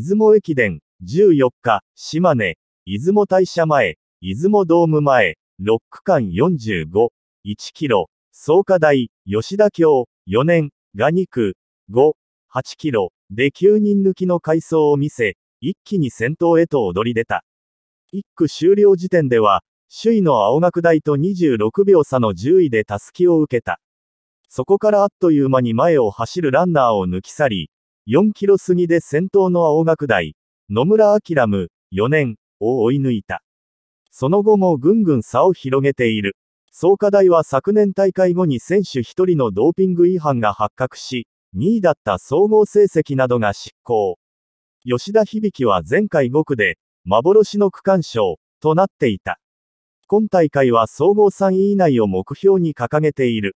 出雲駅伝、14日、島根、出雲大社前、出雲ドーム前、6区間45、1キロ、創価大、吉田京、4年、ガニ区、5、8キロ、で9人抜きの回走を見せ、一気に先頭へと躍り出た。1区終了時点では、首位の青学大と26秒差の10位でたすきを受けた。そこからあっという間に前を走るランナーを抜き去り、4キロ過ぎで先頭の青学大、野村明夢、4年、を追い抜いた。その後もぐんぐん差を広げている。創価大は昨年大会後に選手1人のドーピング違反が発覚し、2位だった総合成績などが執行。吉田響は前回5区で、幻の区間賞、となっていた。今大会は総合3位以内を目標に掲げている。